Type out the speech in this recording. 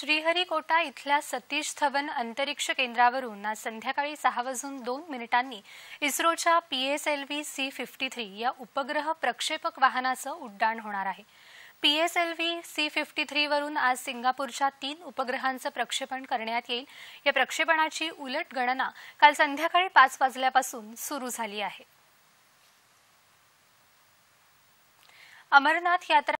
श्रीहरिकोटा इथल्या सतीश धवन अंतरिक्ष केंद्रावरून आज संध्याकाळी सहा वाजून दोन मिनिटांनी इस्रोच्या पीएसएलव्ही सी फिफ्टी थ्री या उपग्रह प्रक्षेपक वाहनाचं उड्डाण होणार आहे पीएसएलव्ही सी फिफ्टी थ्रीवरून आज सिंगापूरच्या तीन उपग्रहांचं प्रक्षेपण करण्यात येईल या प्रक्षेपणाची उलट गणना काल संध्याकाळी पाच वाजल्यापासून सुरू झाली आहे अमरनाथ यात्रा